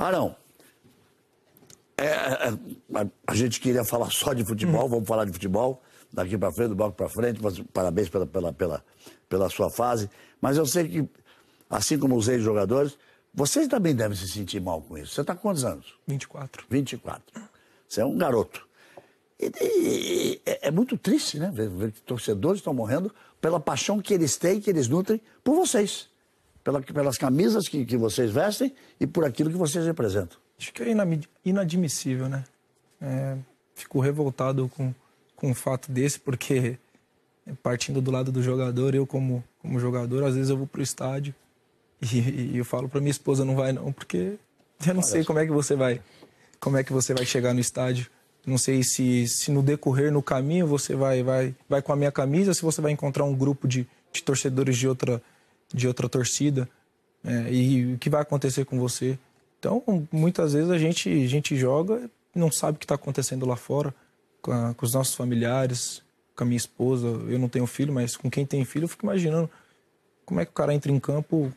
Arão, é, é, é a, gente queria falar só de futebol, hum. vamos falar de futebol daqui para frente, do banco para frente. Parabéns pela, pela, pela, pela sua fase. Mas eu sei que, assim como os ex-jogadores, vocês também devem se sentir mal com isso. Você está com quantos anos? 24. 24. Você é um garoto. E, e, é, é muito triste, né? Ver, ver que torcedores estão morrendo pela paixão que eles têm, que eles nutrem por vocês pela, pelas camisas que, que vocês vestem e por aquilo que vocês representam. Acho que é inadmissível, né? É, fico revoltado com, com um fato desse, porque é, partindo do lado do jogador, eu como, como jogador, às vezes eu vou pro estádio e, e eu falo para minha esposa não vai não, porque eu não Parece. sei como é que você vai, como é que você vai chegar no estádio. Não sei se, se no decorrer, no caminho, você vai, vai, vai com a minha camisa, se você vai encontrar um grupo de, de torcedores de outra, de outra torcida é, e o que vai acontecer com você. Então, muitas vezes a gente, a gente joga não sabe o que está acontecendo lá fora, com, a, com, os nossos familiares, com a minha esposa. Eu não tenho filho, mas com quem tem filho, eu fico imaginando como é que o cara entra em campo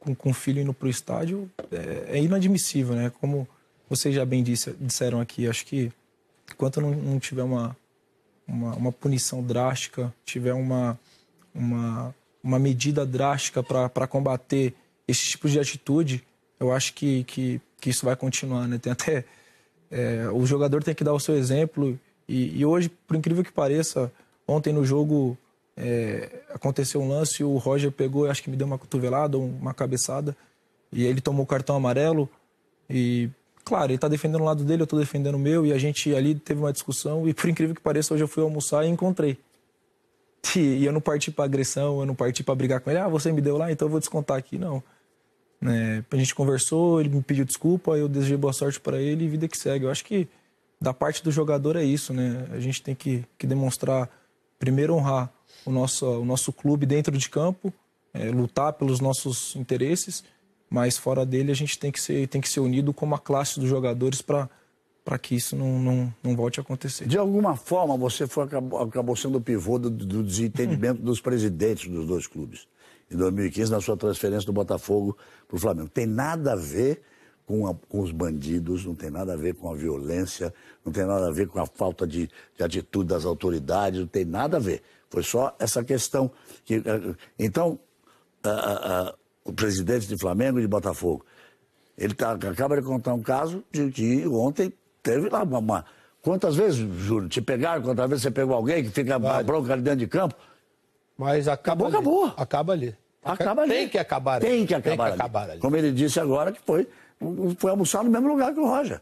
com, com o filho indo para o estádio. É, é, inadmissível, né? Como vocês já bem disse, disseram aqui, acho que enquanto não, não tiver uma, uma, uma punição drástica, tiver uma, uma uma medida drástica para combater esse tipo de atitude, eu acho que, que, que isso vai continuar, né? Tem até... É, o jogador tem que dar o seu exemplo e, e, hoje, por incrível que pareça, ontem no jogo é, aconteceu um lance, o Roger pegou, acho que me deu uma cotovelada, uma cabeçada e ele tomou o cartão amarelo e claro, ele está defendendo o lado dele, eu estou defendendo o meu, e a gente ali teve uma discussão, e por incrível que pareça, hoje eu fui almoçar e encontrei. e eu não parti para agressão, eu não parti para brigar com ele. Ah, você me deu lá, então eu vou descontar aqui. Não. É, a gente conversou, ele me pediu desculpa, eu desejei boa sorte para ele e vida que segue. Eu acho que da parte do jogador é isso, né? A gente tem que, que demonstrar, primeiro, honrar o nosso, o nosso clube dentro de campo, é, lutar pelos nossos interesses, mas fora dele a gente tem que ser, tem que ser unido como a classe dos jogadores para para que isso não, não, não volte a acontecer. De alguma forma, você foi, acabou, acabou sendo o pivô do, do desentendimento dos presidentes dos dois clubes. Em 2015, na sua transferência do Botafogo para o Flamengo. Tem nada a ver com, a, com, os bandidos, não tem nada a ver com a violência, não tem nada a ver com a falta de, de atitude das autoridades, não tem nada a ver. Foi só essa questão. Que, eh, eh, então, a, eh, a, o presidente de Flamengo e de Botafogo, ele tá, acaba de contar um caso de que ontem teve lá uma. uma... Quantas vezes, Júlio, te pegaram? Quantas vezes você pegou alguém que fica vale. bronca ali dentro de campo? Mas acaba acabou, ali. Acabou. Acaba ali. Acaba ali. Tem que acabar ali. Tem que acabar, Tem que acabar ali. ali. Como ele disse agora, que foi, foi almoçar no mesmo lugar que o Roger.